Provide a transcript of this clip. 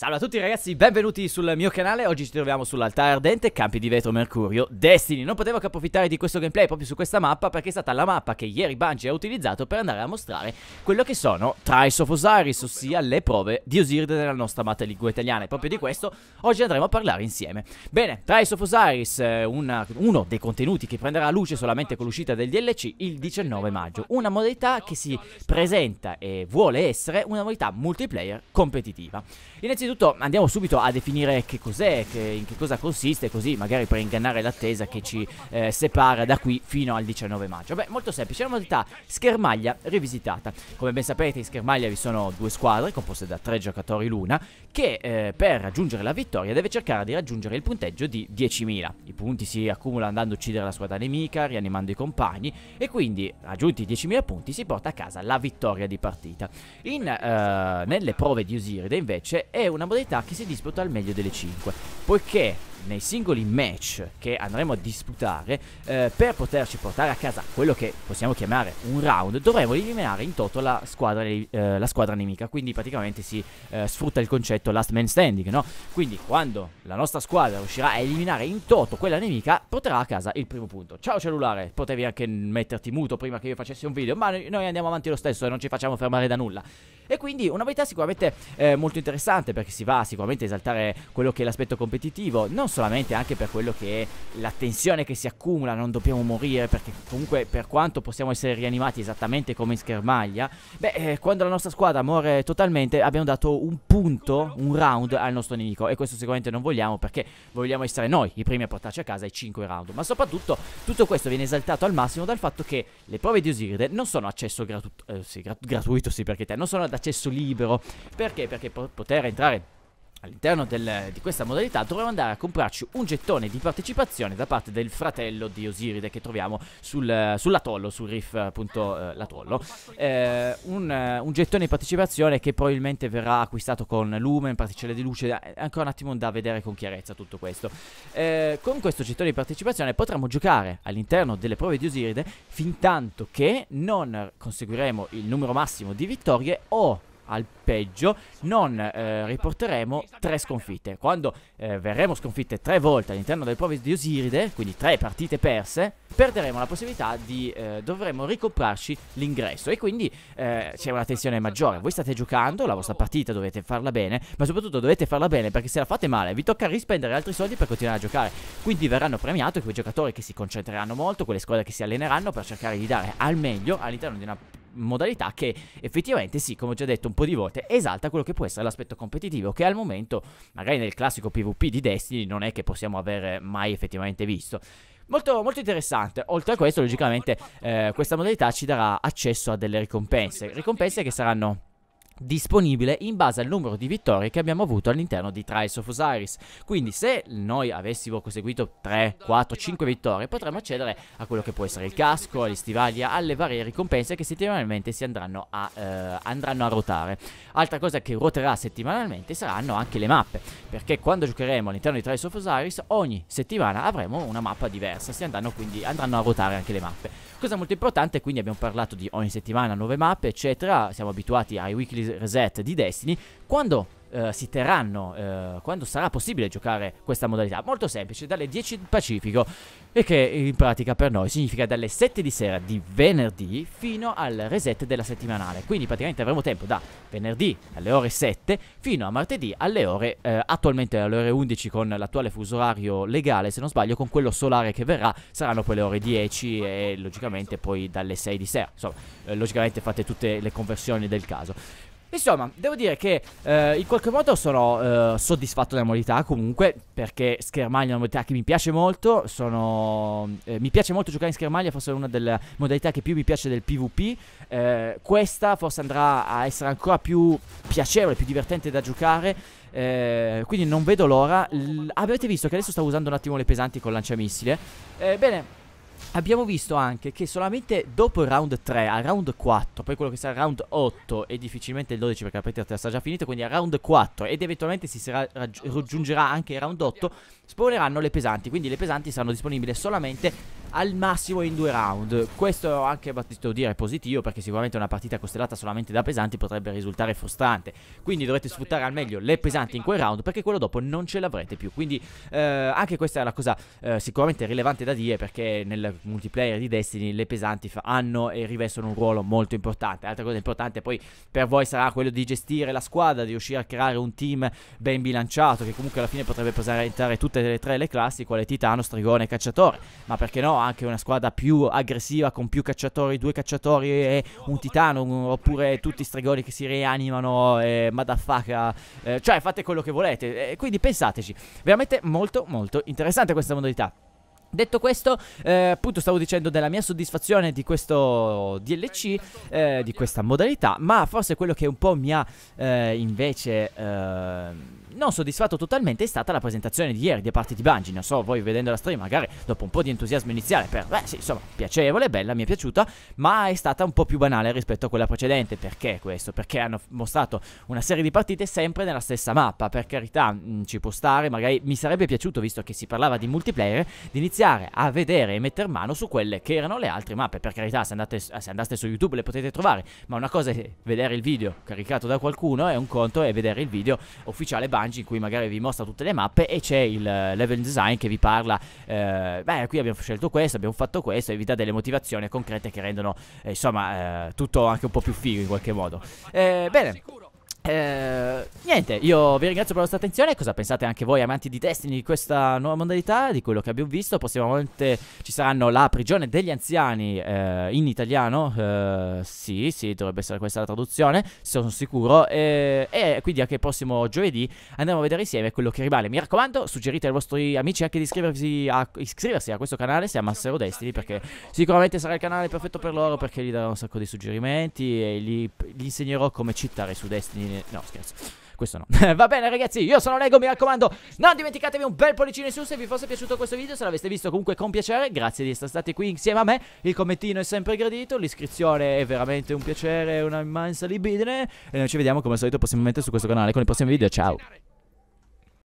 Salve a tutti ragazzi, benvenuti sul mio canale, oggi ci troviamo sull'altare ardente, campi di vetro mercurio, Destiny Non potevo che approfittare di questo gameplay proprio su questa mappa perché è stata la mappa che ieri Bungie ha utilizzato per andare a mostrare quello che sono Trials of Osiris, ossia le prove di Osiride nella nostra amata lingua italiana E proprio di questo oggi andremo a parlare insieme Bene, Trials of Osiris, eh, una, uno dei contenuti che prenderà luce solamente con l'uscita del DLC il 19 maggio Una modalità che si presenta e vuole essere una modalità multiplayer competitiva Inizio innanzitutto andiamo subito a definire che cos'è, che, in che cosa consiste, così magari per ingannare l'attesa che ci eh, separa da qui fino al 19 maggio. Beh, molto semplice, è una modalità schermaglia rivisitata. Come ben sapete in schermaglia vi sono due squadre composte da tre giocatori l'una che eh, per raggiungere la vittoria deve cercare di raggiungere il punteggio di 10.000. I punti si accumulano andando a uccidere la squadra nemica, rianimando i compagni e quindi raggiunti i 10.000 punti si porta a casa la vittoria di partita. In, eh, nelle prove di Osiride invece è una una modalità che si disputa al meglio delle 5, poiché nei singoli match che andremo a disputare, eh, per poterci portare a casa quello che possiamo chiamare un round, dovremo eliminare in toto la squadra, eh, la squadra nemica. Quindi praticamente si eh, sfrutta il concetto last man standing, no? Quindi quando la nostra squadra riuscirà a eliminare in toto quella nemica, porterà a casa il primo punto. Ciao cellulare, potevi anche metterti muto prima che io facessi un video, ma noi andiamo avanti lo stesso e non ci facciamo fermare da nulla. E quindi una novità sicuramente eh, molto interessante perché si va sicuramente a esaltare quello che è l'aspetto competitivo, non non solamente anche per quello che è la tensione che si accumula, non dobbiamo morire, perché comunque per quanto possiamo essere rianimati esattamente come in schermaglia, beh, eh, quando la nostra squadra muore totalmente abbiamo dato un punto, un round al nostro nemico e questo sicuramente non vogliamo perché vogliamo essere noi i primi a portarci a casa i 5 round, ma soprattutto tutto questo viene esaltato al massimo dal fatto che le prove di Osiride non sono accesso gratuito, eh, sì, gratuito sì perché te, non sono ad accesso libero, perché? Perché po poter entrare All'interno del, di questa modalità dovremo andare a comprarci un gettone di partecipazione da parte del fratello di Osiride che troviamo sul, sull'atollo, sul riff appunto eh, l'atollo. Eh, un, eh, un, gettone di partecipazione che probabilmente verrà acquistato con lumen, particelle di luce, eh, ancora un attimo da vedere con chiarezza tutto questo. Eh, con questo gettone di partecipazione potremo giocare all'interno delle prove di Osiride fin tanto che non conseguiremo il numero massimo di vittorie o al peggio, non eh, riporteremo tre sconfitte. Quando eh, verremo sconfitte tre volte all'interno del Province di Osiride, quindi tre partite perse, perderemo la possibilità di eh, dovremo ricoprarci l'ingresso e quindi eh, c'è una tensione maggiore. Voi state giocando la vostra partita, dovete farla bene, ma soprattutto dovete farla bene perché se la fate male vi tocca rispendere altri soldi per continuare a giocare. Quindi verranno premiati quei giocatori che si concentreranno molto, quelle squadre che si alleneranno per cercare di dare al meglio all'interno di una modalità che effettivamente, sì, come ho già detto un po' di volte, esalta quello che può essere l'aspetto competitivo, che al momento, magari nel classico PvP di Destiny, non è che possiamo aver mai effettivamente visto. Molto, molto, interessante. Oltre a questo, logicamente, eh, questa modalità ci darà accesso a delle ricompense. Ricompense che saranno disponibile in base al numero di vittorie che abbiamo avuto all'interno di Trials of Osiris. Quindi se noi avessimo conseguito 3, 4, 5 vittorie potremmo accedere a quello che può essere il casco, agli stivali, alle varie ricompense che settimanalmente si andranno a, eh, andranno a ruotare. Altra cosa che ruoterà settimanalmente saranno anche le mappe, perché quando giocheremo all'interno di Trials of Osiris ogni settimana avremo una mappa diversa, si andranno quindi andranno a ruotare anche le mappe. Cosa molto importante, quindi abbiamo parlato di ogni settimana nuove mappe, eccetera, siamo abituati ai weekly reset di Destiny quando Uh, si terranno uh, quando sarà possibile giocare questa modalità molto semplice dalle 10 Pacifico e che in pratica per noi significa dalle 7 di sera di venerdì fino al reset della settimanale quindi praticamente avremo tempo da venerdì alle ore 7 fino a martedì alle ore uh, attualmente alle ore 11 con l'attuale fuso orario legale se non sbaglio con quello solare che verrà saranno poi le ore 10 e logicamente poi dalle 6 di sera insomma logicamente fate tutte le conversioni del caso Insomma, devo dire che eh, in qualche modo sono eh, soddisfatto della modalità comunque, perché schermaglia è una modalità che mi piace molto, sono, eh, mi piace molto giocare in schermaglia, forse è una delle modalità che più mi piace del PvP, eh, questa forse andrà a essere ancora più piacevole, più divertente da giocare, eh, quindi non vedo l'ora. avete visto che adesso stavo usando un attimo le pesanti con lanciamissile. Eh, bene, Abbiamo visto anche che solamente dopo il round 3 al round 4, poi quello che sarà il round 8 e difficilmente il 12 perché la partita sarà già finita, quindi al round 4 ed eventualmente si raggiungerà anche il round 8, spawneranno le pesanti, quindi le pesanti saranno disponibili solamente al massimo in due round. Questo anche devo dire è positivo perché sicuramente una partita costellata solamente da pesanti potrebbe risultare frustrante. Quindi dovrete sfruttare al meglio le pesanti in quel round perché quello dopo non ce l'avrete più. Quindi eh, anche questa è una cosa eh, sicuramente rilevante da dire perché nel multiplayer di Destiny le pesanti hanno e rivestono un ruolo molto importante. Altra cosa importante poi per voi sarà quello di gestire la squadra, di riuscire a creare un team ben bilanciato che comunque alla fine potrebbe presentare tutte e tre le classi quale Titano, Strigone e Cacciatore. Ma perché no? anche una squadra più aggressiva con più cacciatori, due cacciatori e un titano, oppure tutti stregoni che si rianimano e eh, madafaka, eh, cioè fate quello che volete. Eh, quindi pensateci, veramente molto molto interessante questa modalità. Detto questo, eh, appunto stavo dicendo della mia soddisfazione di questo DLC, eh, di questa modalità, ma forse quello che un po' mi ha eh, invece eh, non soddisfatto totalmente è stata la presentazione di ieri da parte di Bungie. Non so, voi vedendo la stream magari dopo un po' di entusiasmo iniziale per, beh sì, insomma, piacevole, bella, mi è piaciuta, ma è stata un po' più banale rispetto a quella precedente. Perché questo? Perché hanno mostrato una serie di partite sempre nella stessa mappa, per carità, mh, mm, ci può stare, magari mi sarebbe piaciuto, visto che si parlava di multiplayer, di iniziare iniziare a vedere e mettere mano su quelle che erano le altre mappe. Per carità, se andate, se andate su YouTube le potete trovare, ma una cosa è vedere il video caricato da qualcuno e un conto è vedere il video ufficiale Bungie in cui magari vi mostra tutte le mappe e c'è il eh, level design che vi parla, eh, beh qui abbiamo scelto questo, abbiamo fatto questo e vi dà delle motivazioni concrete che rendono eh, insomma eh, tutto anche un po' più figo in qualche modo. Eh, bene. Eh, niente, io vi ringrazio per la vostra attenzione. Cosa pensate anche voi, amanti di Destiny, di questa nuova modalità, di quello che abbiamo visto? Prossimamente ci saranno la prigione degli anziani eh, in italiano. Eh, sì, sì, dovrebbe essere questa la traduzione, sono sicuro. Eh, e quindi anche il prossimo giovedì andremo a vedere insieme quello che rimane. Mi raccomando, suggerite ai vostri amici anche di iscriversi a, iscriversi a questo canale se amassero Destiny, perché sicuramente sarà il canale perfetto per loro, perché gli darò un sacco di suggerimenti e gli, gli insegnerò come cittare su Destiny No, scherzo. Questo no. Va bene, ragazzi, io sono Lego, mi raccomando. Non dimenticatevi un bel pollicino in su se vi fosse piaciuto questo video. Se l'aveste visto comunque con piacere, grazie di essere stati qui insieme a me. Il commentino è sempre gradito. L'iscrizione è veramente un piacere, una immensa libidine. E noi ci vediamo come al solito prossimamente su questo canale con i prossimi video. Ciao.